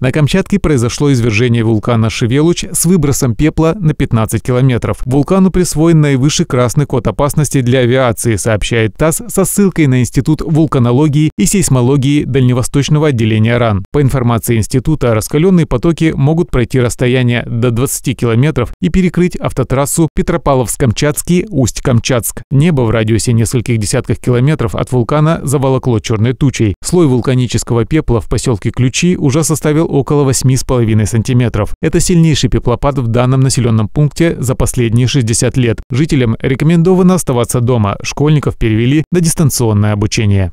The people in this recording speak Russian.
На Камчатке произошло извержение вулкана Шевелуч с выбросом пепла на 15 километров. Вулкану присвоен наивысший красный код опасности для авиации, сообщает ТАСС со ссылкой на Институт вулканологии и сейсмологии Дальневосточного отделения РАН. По информации института, раскаленные потоки могут пройти расстояние до 20 километров и перекрыть автотрассу Петропавловск-Камчатский, Усть-Камчатск. Небо в радиусе нескольких десятков километров от вулкана заволокло черной тучей. Слой вулканического пепла в поселке Ключи уже составил около 8,5 сантиметров. Это сильнейший пеплопад в данном населенном пункте за последние 60 лет. Жителям рекомендовано оставаться дома, школьников перевели на дистанционное обучение.